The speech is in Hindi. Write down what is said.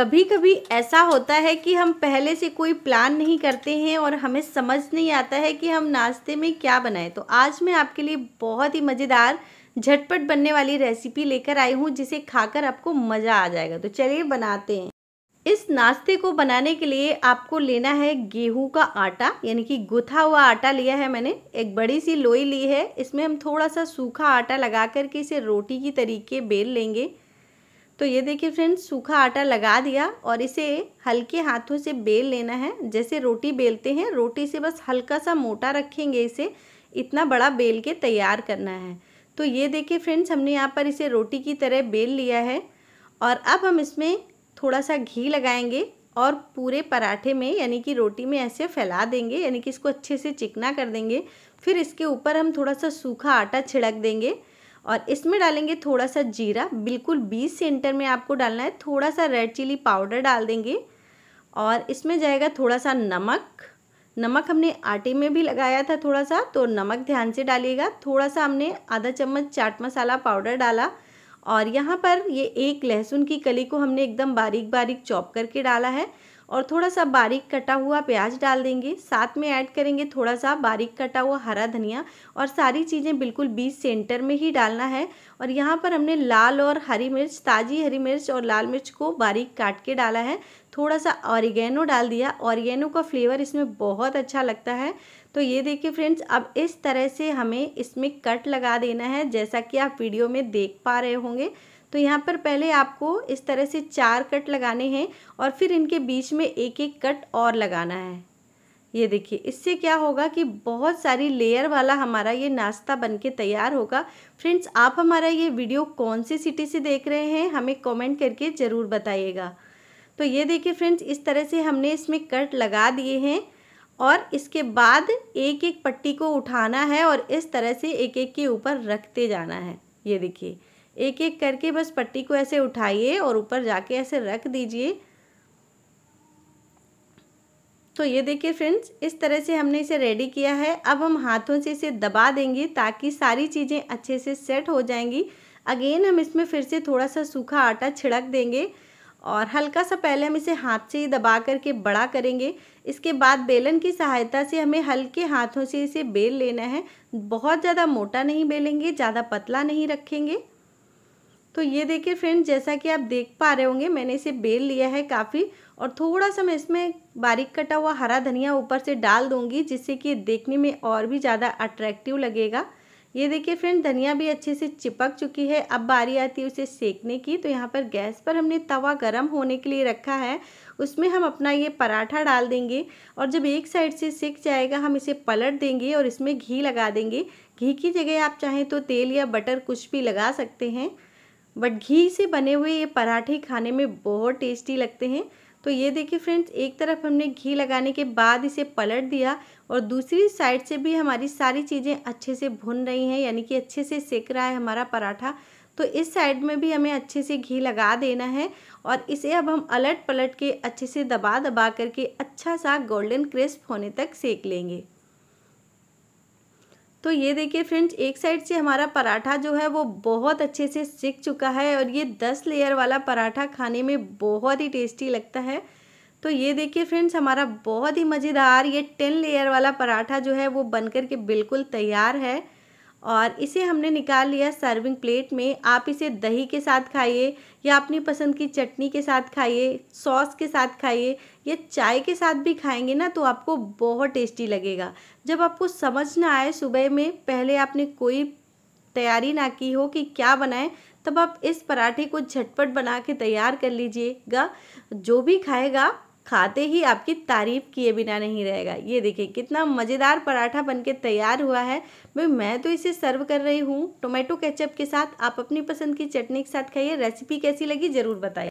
कभी कभी ऐसा होता है कि हम पहले से कोई प्लान नहीं करते हैं और हमें समझ नहीं आता है कि हम नाश्ते में क्या बनाएं तो आज मैं आपके लिए बहुत ही मज़ेदार झटपट बनने वाली रेसिपी लेकर आई हूँ जिसे खाकर आपको मज़ा आ जाएगा तो चलिए बनाते हैं इस नाश्ते को बनाने के लिए आपको लेना है गेहूं का आटा यानी कि गुथा हुआ आटा लिया है मैंने एक बड़ी सी लोई ली है इसमें हम थोड़ा सा सूखा आटा लगा करके इसे रोटी की तरीके बेल लेंगे तो ये देखिए फ्रेंड्स सूखा आटा लगा दिया और इसे हल्के हाथों से बेल लेना है जैसे रोटी बेलते हैं रोटी से बस हल्का सा मोटा रखेंगे इसे इतना बड़ा बेल के तैयार करना है तो ये देखिए फ्रेंड्स हमने यहाँ पर इसे रोटी की तरह बेल लिया है और अब हम इसमें थोड़ा सा घी लगाएंगे और पूरे पराठे में यानी कि रोटी में ऐसे फैला देंगे यानी कि इसको अच्छे से चिकना कर देंगे फिर इसके ऊपर हम थोड़ा सा सूखा आटा छिड़क देंगे और इसमें डालेंगे थोड़ा सा जीरा बिल्कुल बीस सेंटर में आपको डालना है थोड़ा सा रेड चिली पाउडर डाल देंगे और इसमें जाएगा थोड़ा सा नमक नमक हमने आटे में भी लगाया था थोड़ा सा तो नमक ध्यान से डालिएगा थोड़ा सा हमने आधा चम्मच चाट मसाला पाउडर डाला और यहाँ पर ये एक लहसुन की कली को हमने एकदम बारीक बारीक चॉप करके डाला है और थोड़ा सा बारीक कटा हुआ प्याज डाल देंगे साथ में ऐड करेंगे थोड़ा सा बारीक कटा हुआ हरा धनिया और सारी चीज़ें बिल्कुल बीच सेंटर में ही डालना है और यहाँ पर हमने लाल और हरी मिर्च ताज़ी हरी मिर्च और लाल मिर्च को बारीक काट के डाला है थोड़ा सा ऑरिगेनो डाल दिया ऑरिगेनो का फ्लेवर इसमें बहुत अच्छा लगता है तो ये देखिए फ्रेंड्स अब इस तरह से हमें इसमें कट लगा देना है जैसा कि आप वीडियो में देख पा रहे होंगे तो यहाँ पर पहले आपको इस तरह से चार कट लगाने हैं और फिर इनके बीच में एक एक कट और लगाना है ये देखिए इससे क्या होगा कि बहुत सारी लेयर वाला हमारा ये नाश्ता बनके तैयार होगा फ्रेंड्स आप हमारा ये वीडियो कौन सी सिटी से देख रहे हैं हमें कमेंट करके ज़रूर बताइएगा तो ये देखिए फ्रेंड्स इस तरह से हमने इसमें कट लगा दिए हैं और इसके बाद एक एक पट्टी को उठाना है और इस तरह से एक एक के ऊपर रखते जाना है ये देखिए एक एक करके बस पट्टी को ऐसे उठाइए और ऊपर जाके ऐसे रख दीजिए तो ये देखिए फ्रेंड्स इस तरह से हमने इसे रेडी किया है अब हम हाथों से इसे दबा देंगे ताकि सारी चीज़ें अच्छे से सेट हो जाएंगी अगेन हम इसमें फिर से थोड़ा सा सूखा आटा छिड़क देंगे और हल्का सा पहले हम इसे हाथ से ही दबा करके बड़ा करेंगे इसके बाद बेलन की सहायता से हमें हल्के हाथों से इसे बेल लेना है बहुत ज़्यादा मोटा नहीं बेलेंगे ज़्यादा पतला नहीं रखेंगे तो ये देखिए फ्रेंड जैसा कि आप देख पा रहे होंगे मैंने इसे बेल लिया है काफ़ी और थोड़ा सा मैं इसमें बारीक कटा हुआ हरा धनिया ऊपर से डाल दूंगी जिससे कि देखने में और भी ज़्यादा अट्रैक्टिव लगेगा ये देखिए फ्रेंड धनिया भी अच्छे से चिपक चुकी है अब बारी आती है उसे सेकने की तो यहाँ पर गैस पर हमने तवा गरम होने के लिए रखा है उसमें हम अपना ये पराठा डाल देंगे और जब एक साइड से सेक जाएगा हम इसे पलट देंगे और इसमें घी लगा देंगे घी की जगह आप चाहें तो तेल या बटर कुछ भी लगा सकते हैं बट घी से बने हुए ये पराठे खाने में बहुत टेस्टी लगते हैं तो ये देखिए फ्रेंड्स एक तरफ हमने घी लगाने के बाद इसे पलट दिया और दूसरी साइड से भी हमारी सारी चीज़ें अच्छे से भुन रही हैं यानी कि अच्छे से सेक रहा है हमारा पराठा तो इस साइड में भी हमें अच्छे से घी लगा देना है और इसे अब हम अलट पलट के अच्छे से दबा दबा करके अच्छा सा गोल्डन क्रिस्प होने तक सेक लेंगे तो ये देखिए फ्रेंड्स एक साइड से हमारा पराठा जो है वो बहुत अच्छे से सिक चुका है और ये दस लेयर वाला पराठा खाने में बहुत ही टेस्टी लगता है तो ये देखिए फ्रेंड्स हमारा बहुत ही मज़ेदार ये टेन लेयर वाला पराठा जो है वो बनकर के बिल्कुल तैयार है और इसे हमने निकाल लिया सर्विंग प्लेट में आप इसे दही के साथ खाइए या अपनी पसंद की चटनी के साथ खाइए सॉस के साथ खाइए या चाय के साथ भी खाएंगे ना तो आपको बहुत टेस्टी लगेगा जब आपको समझ ना आए सुबह में पहले आपने कोई तैयारी ना की हो कि क्या बनाएं तब आप इस पराठे को झटपट बना के तैयार कर लीजिएगा जो भी खाएगा खाते ही आपकी तारीफ़ किए बिना नहीं रहेगा ये देखिए कितना मज़ेदार पराठा बनके तैयार हुआ है भाई मैं तो इसे सर्व कर रही हूँ टोमेटो केचप के साथ आप अपनी पसंद की चटनी के साथ खाइए रेसिपी कैसी लगी ज़रूर बताइए